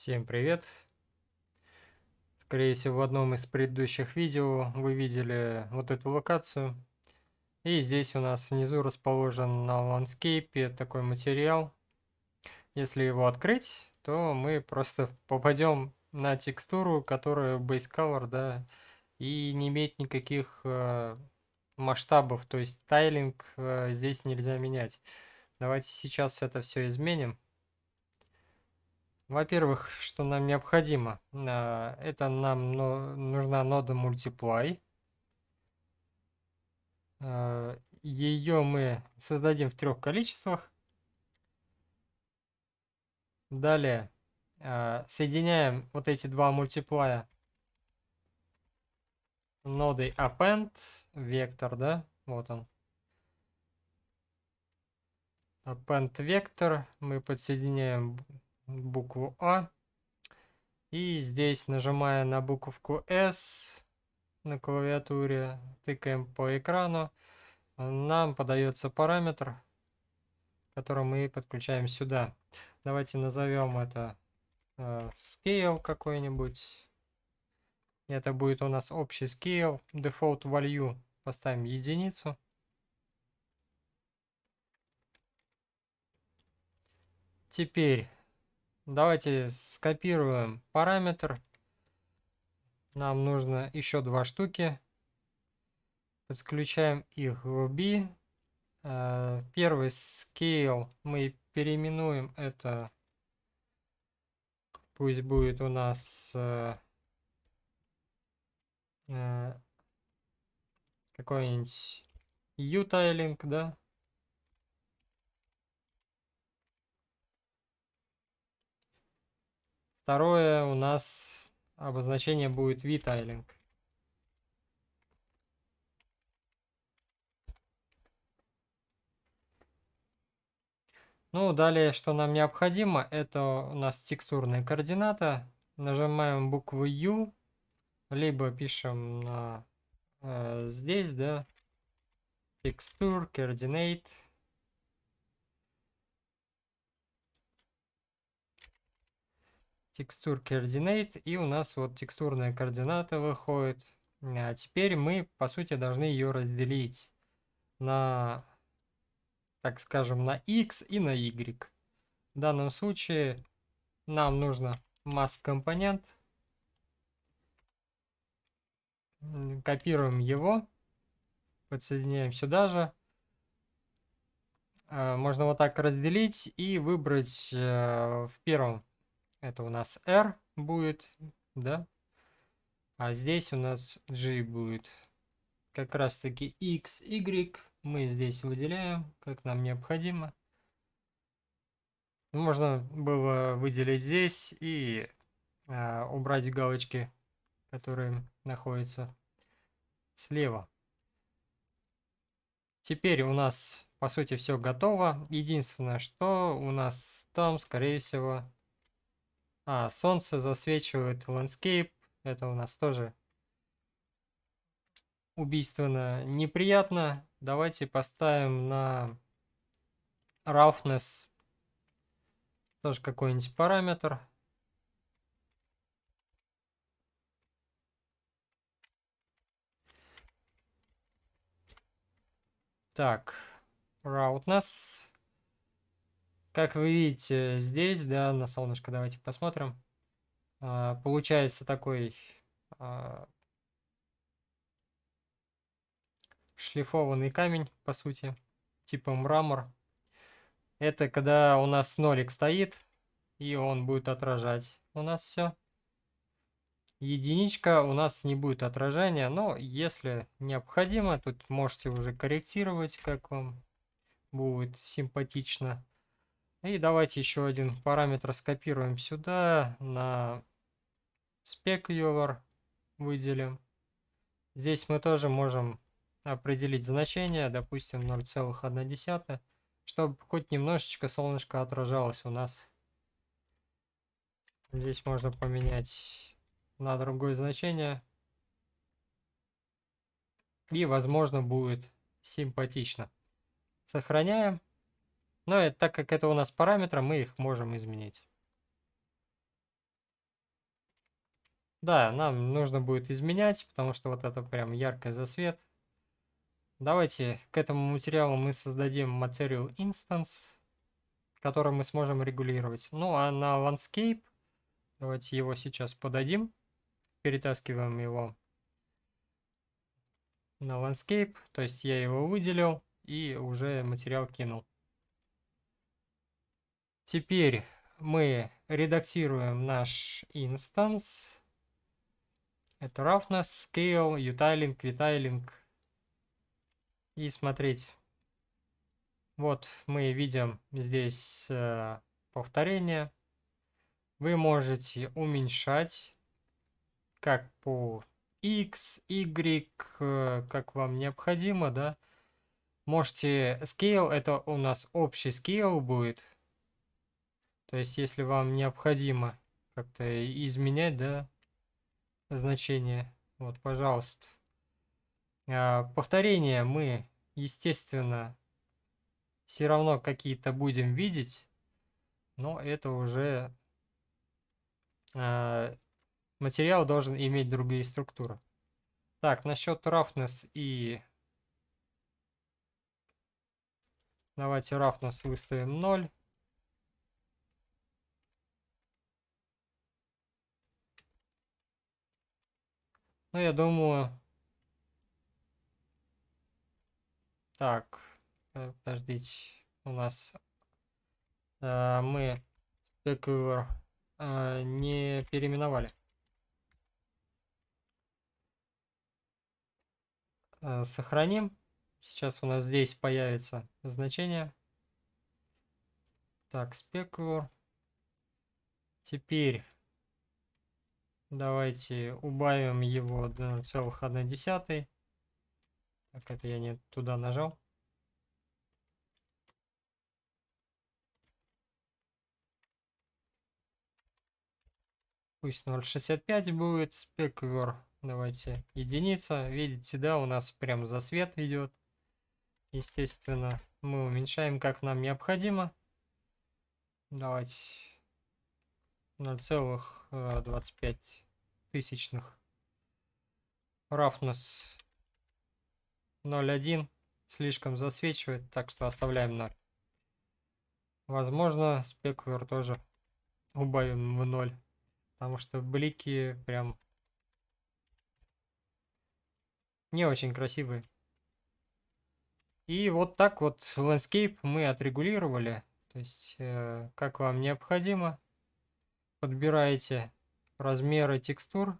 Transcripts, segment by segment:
Всем привет! Скорее всего, в одном из предыдущих видео вы видели вот эту локацию. И здесь у нас внизу расположен на ландскейпе такой материал. Если его открыть, то мы просто попадем на текстуру, которая base color, да, и не имеет никаких э, масштабов, то есть тайлинг э, здесь нельзя менять. Давайте сейчас это все изменим. Во-первых, что нам необходимо, а, это нам нужна нода multiply. А, Ее мы создадим в трех количествах. Далее а, соединяем вот эти два мультиплая нодой append, вектор, да, вот он. Append вектор мы подсоединяем букву А. И здесь, нажимая на буковку S на клавиатуре, тыкаем по экрану, нам подается параметр, который мы подключаем сюда. Давайте назовем это э, scale какой-нибудь. Это будет у нас общий scale, default value. Поставим единицу. Теперь Давайте скопируем параметр. Нам нужно еще два штуки. Подключаем их в B. Э, первый scale мы переименуем это. Пусть будет у нас э, э, какой-нибудь U-тайлинг, да? Второе у нас обозначение будет VTiling. Ну, далее, что нам необходимо, это у нас текстурная координата. Нажимаем букву U, либо пишем на, э, здесь, да, Texture Coordinate. текстур координат, и у нас вот текстурная координата выходит. А теперь мы, по сути, должны ее разделить на, так скажем, на x и на y. В данном случае нам нужно mask компонент. Копируем его, подсоединяем сюда же. А, можно вот так разделить и выбрать э, в первом это у нас R будет, да? А здесь у нас G будет. Как раз таки X, Y мы здесь выделяем, как нам необходимо. Можно было выделить здесь и э, убрать галочки, которые находятся слева. Теперь у нас, по сути, все готово. Единственное, что у нас там, скорее всего, а, солнце засвечивает ландскейп. Это у нас тоже убийственно неприятно. Давайте поставим на roughness тоже какой-нибудь параметр. Так, roughness. Как вы видите здесь, да, на солнышко давайте посмотрим. А, получается такой а, шлифованный камень, по сути, типа мрамор. Это когда у нас нолик стоит, и он будет отражать у нас все. Единичка у нас не будет отражения, но если необходимо, тут можете уже корректировать, как вам будет симпатично. И давайте еще один параметр скопируем сюда, на specular выделим. Здесь мы тоже можем определить значение, допустим 0,1, чтобы хоть немножечко солнышко отражалось у нас. Здесь можно поменять на другое значение. И возможно будет симпатично. Сохраняем. Но это, так как это у нас параметры, мы их можем изменить. Да, нам нужно будет изменять, потому что вот это прям яркий засвет. Давайте к этому материалу мы создадим Material Instance, который мы сможем регулировать. Ну а на Landscape, давайте его сейчас подадим. Перетаскиваем его на Landscape, то есть я его выделил и уже материал кинул. Теперь мы редактируем наш инстанс. Это roughness, scale, utilink, vitilink. И смотреть. Вот мы видим здесь э, повторение. Вы можете уменьшать как по x, y, э, как вам необходимо, да. Можете, scale это у нас общий scale будет, то есть, если вам необходимо как-то изменять, да, значение, вот, пожалуйста. А, повторение мы, естественно, все равно какие-то будем видеть, но это уже а, материал должен иметь другие структуры. Так, насчет roughness и... Давайте roughness выставим 0. Ну, я думаю... Так, э, подождите. У нас э, мы спекулер э, не переименовали. Э, сохраним. Сейчас у нас здесь появится значение. Так, спекулер. Теперь Давайте убавим его до целых 1,1. Так, это я не туда нажал. Пусть 0.65 будет спеквер. Давайте единица. Видите, да, у нас прям засвет идет. Естественно, мы уменьшаем как нам необходимо. Давайте целых 0,25 э, тысячных. Рафнес 0,1. Слишком засвечивает, так что оставляем 0. Возможно, спеквер тоже убавим в 0. Потому что блики прям не очень красивые. И вот так вот ландскейп мы отрегулировали. То есть, э, как вам необходимо подбираете размеры текстур.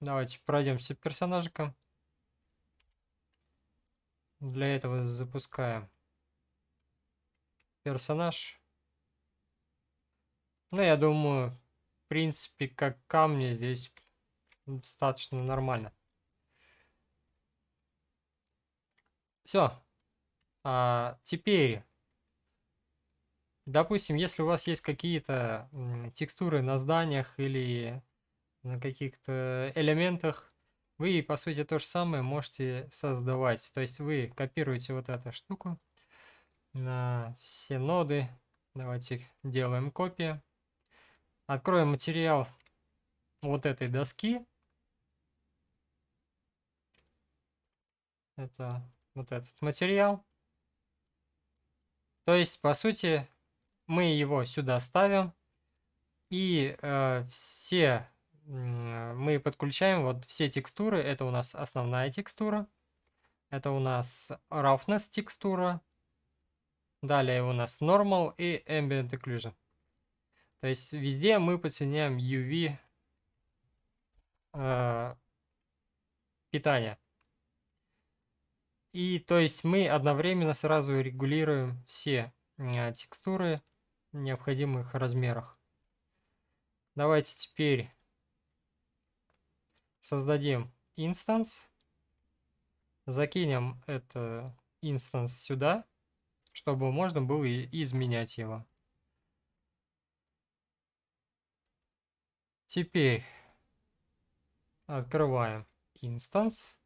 Давайте пройдемся персонажиком. Для этого запускаем персонаж. Ну, я думаю, в принципе, как камни здесь достаточно нормально. Все. А, теперь Допустим, если у вас есть какие-то текстуры на зданиях или на каких-то элементах, вы, по сути, то же самое можете создавать. То есть вы копируете вот эту штуку на все ноды. Давайте делаем копию. Откроем материал вот этой доски. Это вот этот материал. То есть, по сути, мы его сюда ставим. И э, все э, мы подключаем вот все текстуры. Это у нас основная текстура. Это у нас roughness текстура. Далее у нас normal и ambient occlusion. То есть везде мы подсоединяем UV э, питание. И то есть мы одновременно сразу регулируем все э, текстуры необходимых размерах. Давайте теперь создадим инстанс. Закинем это инстанс сюда, чтобы можно было и изменять его. Теперь открываем инстанс.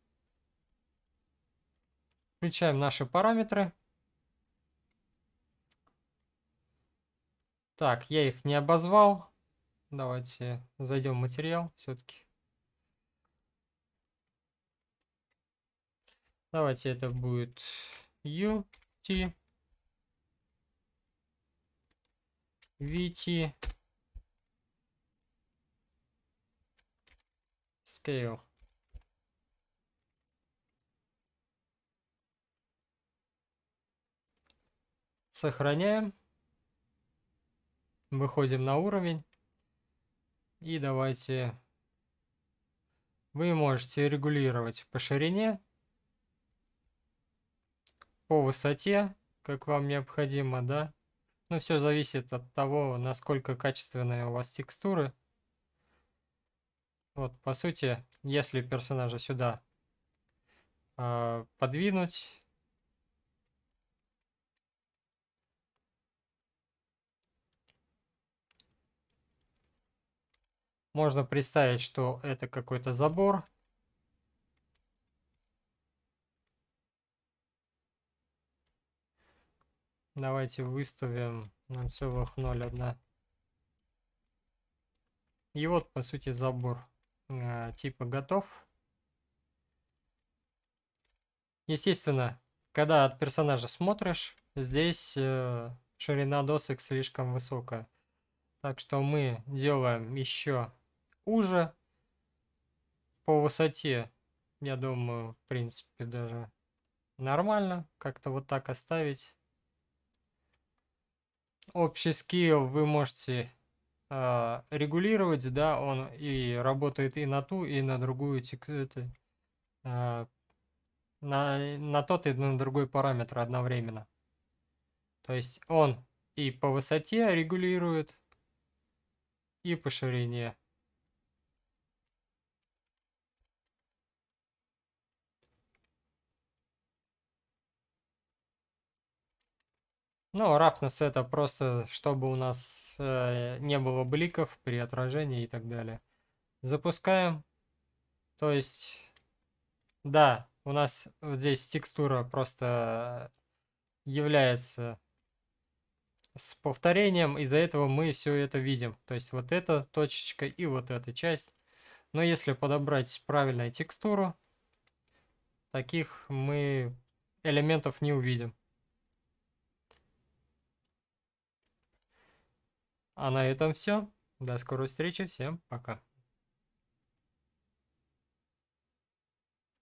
Включаем наши параметры. Так, я их не обозвал. Давайте зайдем в материал все-таки. Давайте это будет UT. VT. Scale. Сохраняем. Выходим на уровень. И давайте... Вы можете регулировать по ширине, по высоте, как вам необходимо, да? Но ну, все зависит от того, насколько качественные у вас текстуры. Вот, по сути, если персонажа сюда э, подвинуть, Можно представить, что это какой-то забор. Давайте выставим на целых 0,1. И вот, по сути, забор э, типа готов. Естественно, когда от персонажа смотришь, здесь э, ширина досок слишком высокая. Так что мы делаем еще уже по высоте, я думаю, в принципе, даже нормально. Как-то вот так оставить. Общий скилл вы можете э, регулировать, да, он и работает и на ту, и на другую это, э, на, на тот и на другой параметр одновременно. То есть он и по высоте регулирует, и по ширине. Ну, roughness это просто, чтобы у нас э, не было бликов при отражении и так далее. Запускаем. То есть, да, у нас здесь текстура просто является с повторением, из-за этого мы все это видим. То есть вот эта точечка и вот эта часть. Но если подобрать правильную текстуру, таких мы элементов не увидим. А на этом все. До скорой встречи. Всем пока.